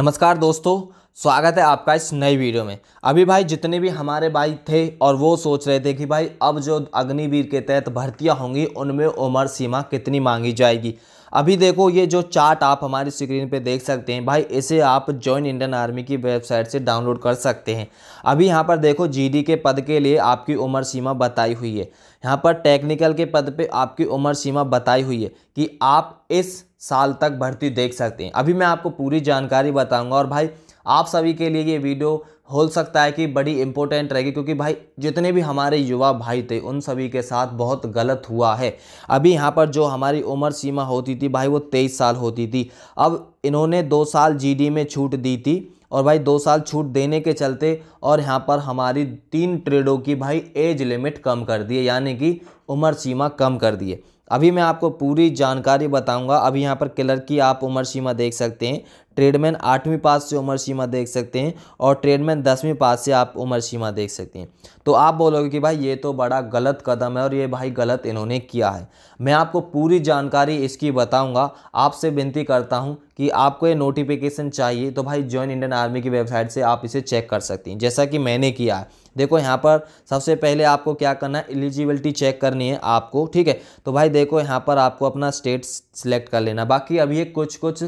नमस्कार दोस्तों स्वागत है आपका इस नए वीडियो में अभी भाई जितने भी हमारे भाई थे और वो सोच रहे थे कि भाई अब जो अग्निवीर के तहत भर्तियां होंगी उनमें उम्र सीमा कितनी मांगी जाएगी अभी देखो ये जो चार्ट आप हमारी स्क्रीन पे देख सकते हैं भाई इसे आप जॉइन इंडियन आर्मी की वेबसाइट से डाउनलोड कर सकते हैं अभी यहाँ पर देखो जीडी के पद के लिए आपकी उम्र सीमा बताई हुई है यहाँ पर टेक्निकल के पद पे आपकी उम्र सीमा बताई हुई है कि आप इस साल तक भर्ती देख सकते हैं अभी मैं आपको पूरी जानकारी बताऊँगा और भाई आप सभी के लिए ये वीडियो हो सकता है कि बड़ी इंपॉर्टेंट रहेगी क्योंकि भाई जितने भी हमारे युवा भाई थे उन सभी के साथ बहुत गलत हुआ है अभी यहाँ पर जो हमारी उम्र सीमा होती थी भाई वो तेईस साल होती थी अब इन्होंने दो साल जी में छूट दी थी और भाई दो साल छूट देने के चलते और यहाँ पर हमारी तीन ट्रेडों की भाई एज लिमिट कम कर दिए यानी कि उम्र सीमा कम कर दिए अभी मैं आपको पूरी जानकारी बताऊंगा अभी यहाँ पर क्लर्क की आप उम्र सीमा देख सकते हैं ट्रेडमैन आठवीं पास से उम्र सीमा देख सकते हैं और ट्रेडमैन दसवीं पास से आप उम्र सीमा देख सकते हैं तो आप बोलोगे कि भाई ये तो बड़ा गलत कदम है और ये भाई गलत इन्होंने किया है मैं आपको पूरी जानकारी इसकी बताऊंगा आपसे विनती करता हूं कि आपको ये नोटिफिकेशन चाहिए तो भाई ज्वाइन इंडियन आर्मी की वेबसाइट से आप इसे चेक कर सकती हैं जैसा कि मैंने किया है देखो यहाँ पर सबसे पहले आपको क्या करना है एलिजिबिलिटी चेक करनी है आपको ठीक है तो भाई देखो यहाँ पर आपको अपना स्टेट सिलेक्ट कर लेना बाकी अभी कुछ कुछ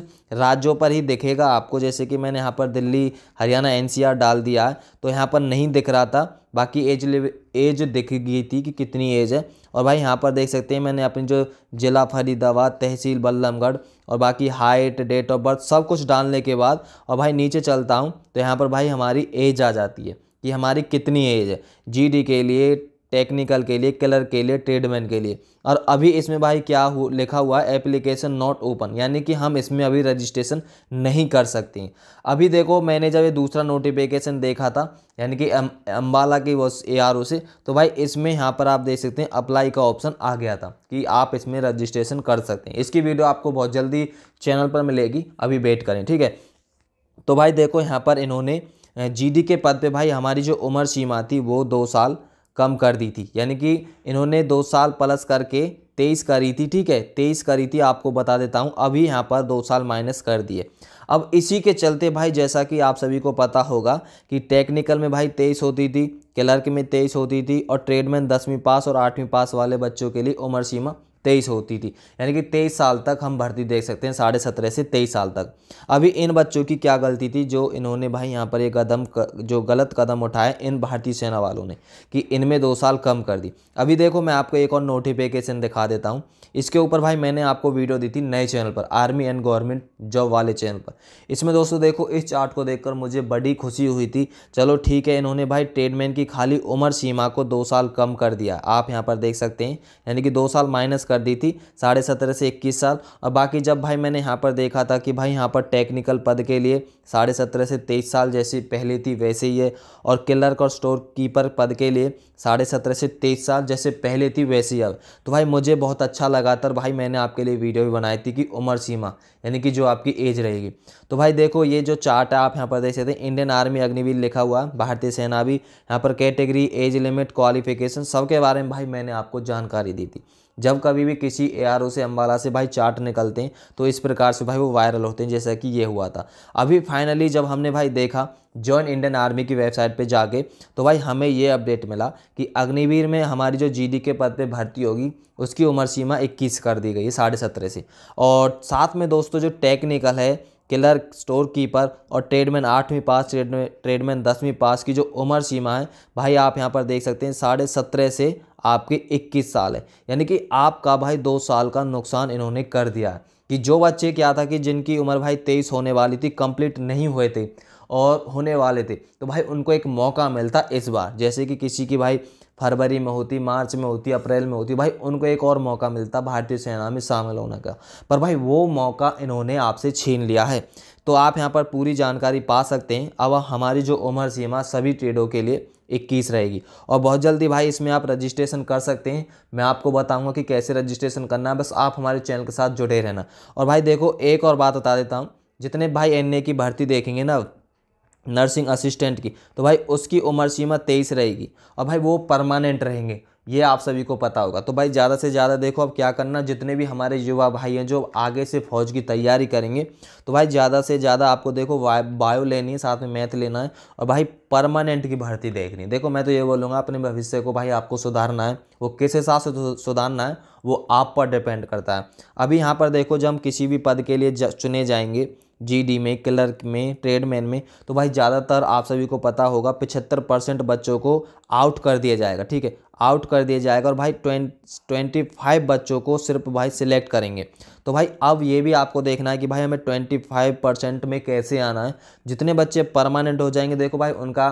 राज्यों पर ही दिखेगा आपको जैसे कि मैंने यहाँ पर दिल्ली हरियाणा एनसीआर डाल दिया है तो यहाँ पर नहीं दिख रहा था बाकी एज एज दिख गई थी कि कितनी एज है और भाई यहाँ पर देख सकते हैं मैंने अपनी जो ज़िला फरीदाबाद तहसील बल्लमगढ़ और बाकी हाइट डेट ऑफ बर्थ सब कुछ डालने के बाद और भाई नीचे चलता हूँ तो यहाँ पर भाई हमारी एज आ जाती है कि हमारी कितनी एज है जीडी के लिए टेक्निकल के लिए कलर के लिए ट्रेडमैन के लिए और अभी इसमें भाई क्या हु, लिखा हुआ है एप्लीकेशन नॉट ओपन यानी कि हम इसमें अभी रजिस्ट्रेशन नहीं कर सकते अभी देखो मैंने जब ये दूसरा नोटिफिकेशन देखा था यानी कि अम्बाला की वो ए आर से तो भाई इसमें यहाँ पर आप देख सकते हैं अप्लाई का ऑप्शन आ गया था कि आप इसमें रजिस्ट्रेशन कर सकते हैं इसकी वीडियो आपको बहुत जल्दी चैनल पर मिलेगी अभी वेट करें ठीक है तो भाई देखो यहाँ पर इन्होंने जीडी के पद पे भाई हमारी जो उम्र सीमा थी वो दो साल कम कर दी थी यानी कि इन्होंने दो साल प्लस करके तेईस करी थी ठीक है तेईस करी थी आपको बता देता हूँ अभी यहाँ पर दो साल माइनस कर दिए अब इसी के चलते भाई जैसा कि आप सभी को पता होगा कि टेक्निकल में भाई तेईस होती थी क्लर्क में तेईस होती थी और ट्रेड में दसवीं पास और आठवीं पास वाले बच्चों के लिए उम्र सीमा तेईस होती थी यानी कि तेईस साल तक हम भर्ती देख सकते हैं साढ़े सत्रह से तेईस साल तक अभी इन बच्चों की क्या गलती थी जो इन्होंने भाई यहाँ पर ये कदम जो गलत कदम उठाए इन भारतीय सेना वालों ने कि इनमें दो साल कम कर दी अभी देखो मैं आपको एक और नोटिफिकेशन दिखा देता हूँ इसके ऊपर भाई मैंने आपको वीडियो दी थी नए चैनल पर आर्मी एंड गवर्नमेंट जॉब वाले चैनल पर इसमें दोस्तों देखो इस चार्ट को देखकर मुझे बड़ी खुशी हुई थी चलो ठीक है इन्होंने भाई ट्रेडमैन की खाली उम्र सीमा को दो साल कम कर दिया आप यहाँ पर देख सकते हैं यानी कि दो साल माइनस कर दी थी साढ़े सत्रह से इक्कीस साल और बाकी जब भाई मैंने यहाँ पर देखा था कि भाई यहाँ पर टेक्निकल पद के लिए साढ़े सत्रह से तेईस साल जैसी पहले थी वैसे ही है और क्लर्क और स्टोर कीपर पद के लिए साढ़े सत्रह से तेईस साल जैसे पहले थी वैसे ही अब तो भाई मुझे बहुत अच्छा लगा था भाई मैंने आपके लिए वीडियो भी बनाई थी कि उम्र सीमा यानी कि जो आपकी एज रहेगी तो भाई देखो ये जो चार्ट है आप यहाँ पर देख सकते हैं इंडियन आर्मी अग्निवीर लिखा हुआ भारतीय सेना भी यहाँ पर कैटेगरी एज लिमिट क्वालिफिकेशन सब के बारे में भाई मैंने आपको जानकारी दी थी जब कभी भी किसी ए से अम्बाला से भाई चार्ट निकलते हैं तो इस प्रकार से भाई वो वायरल होते हैं जैसा कि ये हुआ था अभी फाइनली जब हमने भाई देखा जॉइन इंडियन आर्मी की वेबसाइट पे जाके तो भाई हमें ये अपडेट मिला कि अग्निवीर में हमारी जो जी के पद पे भर्ती होगी उसकी उम्र सीमा 21 कर दी गई है साढ़े सत्रह से और साथ में दोस्तों जो टेक्निकल है किलर स्टोर कीपर और ट्रेडमैन आठवीं पास ट्रेडमैन ट्रेडमैन दसवीं पास की जो उम्र सीमा है भाई आप यहाँ पर देख सकते हैं साढ़े सत्रह से आपके 21 साल है यानी कि आपका भाई दो साल का नुकसान इन्होंने कर दिया है कि जो बच्चे क्या था कि जिनकी उम्र भाई तेईस होने वाली थी कंप्लीट नहीं हुए थे और होने वाले थे तो भाई उनको एक मौका मिलता इस बार जैसे कि किसी की भाई फरवरी में होती मार्च में होती अप्रैल में होती भाई उनको एक और मौका मिलता भारतीय सेना में शामिल होने का पर भाई वो मौका इन्होंने आपसे छीन लिया है तो आप यहाँ पर पूरी जानकारी पा सकते हैं अब हमारी जो उम्र सीमा सभी ट्रेडों के लिए इक्कीस रहेगी और बहुत जल्दी भाई इसमें आप रजिस्ट्रेशन कर सकते हैं मैं आपको बताऊंगा कि कैसे रजिस्ट्रेशन करना है बस आप हमारे चैनल के साथ जुड़े रहना और भाई देखो एक और बात बता देता हूँ जितने भाई एन की भर्ती देखेंगे ना नर्सिंग असिस्टेंट की तो भाई उसकी उम्र सीमा तेईस रहेगी और भाई वो परमानेंट रहेंगे ये आप सभी को पता होगा तो भाई ज़्यादा से ज़्यादा देखो अब क्या करना जितने भी हमारे युवा भाई हैं जो आगे से फौज की तैयारी करेंगे तो भाई ज़्यादा से ज़्यादा आपको देखो बायो लेनी है साथ में मैथ लेना है और भाई परमानेंट की भर्ती देखनी देखो मैं तो ये बोलूँगा अपने भविष्य को भाई आपको सुधारना है वो किस हिसाब से सुधारना है वो आप पर डिपेंड करता है अभी यहाँ पर देखो जब हम किसी भी पद के लिए चुने जाएंगे जीडी में क्लर्क में ट्रेडमैन में तो भाई ज़्यादातर आप सभी को पता होगा पिछहत्तर परसेंट बच्चों को आउट कर दिया जाएगा ठीक है आउट कर दिया जाएगा और भाई ट्वेंटी फाइव बच्चों को सिर्फ भाई सिलेक्ट करेंगे तो भाई अब ये भी आपको देखना है कि भाई हमें ट्वेंटी फाइव परसेंट में कैसे आना है जितने बच्चे परमानेंट हो जाएंगे देखो भाई उनका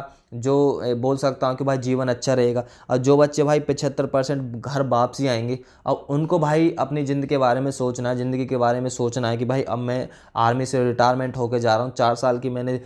जो बोल सकता हूँ कि भाई जीवन अच्छा रहेगा और जो बच्चे भाई पचहत्तर परसेंट घर वापसी आएंगे अब उनको भाई अपनी ज़िंदगी के बारे में सोचना है ज़िंदगी के बारे में सोचना है कि भाई अब मैं आर्मी से रिटायरमेंट होकर जा रहा हूँ चार साल की मैंने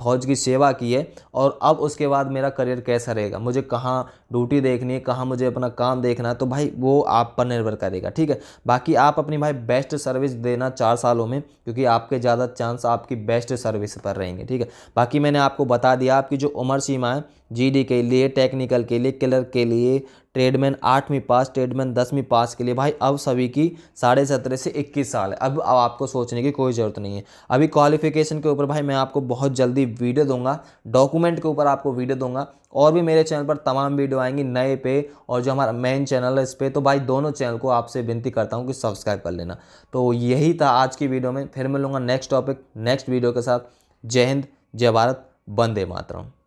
फौज की सेवा की है और अब उसके बाद मेरा करियर कैसा रहेगा मुझे कहाँ ड्यूटी देखनी है कहाँ मुझे अपना काम देखना है तो भाई वो आप पर निर्भर करेगा ठीक है बाकी आप अपनी भाई बेस्ट सर्विस देना चार सालों में क्योंकि आपके ज़्यादा चांस आपकी बेस्ट सर्विस पर रहेंगे ठीक है बाकी मैंने आपको बता दिया आपकी जो उम्र सीमा है जीडी के लिए टेक्निकल के लिए क्लर्क के लिए ट्रेडमैन आठवीं पास ट्रेडमैन दसवीं पास के लिए भाई अब सभी की साढ़े सत्रह से इक्कीस साल है अब अब आपको सोचने की कोई ज़रूरत नहीं है अभी क्वालिफिकेशन के ऊपर भाई मैं आपको बहुत जल्दी वीडियो दूंगा डॉक्यूमेंट के ऊपर आपको वीडियो दूंगा और भी मेरे चैनल पर तमाम वीडियो आएंगी नए पे और जो हमारा मेन चैनल है इस पर तो भाई दोनों चैनल को आपसे विनती करता हूँ कि सब्सक्राइब कर लेना तो यही था आज की वीडियो में फिर लूँगा नेक्स्ट टॉपिक नेक्स्ट वीडियो के साथ जय हिंद जय भारत वंदे मातरम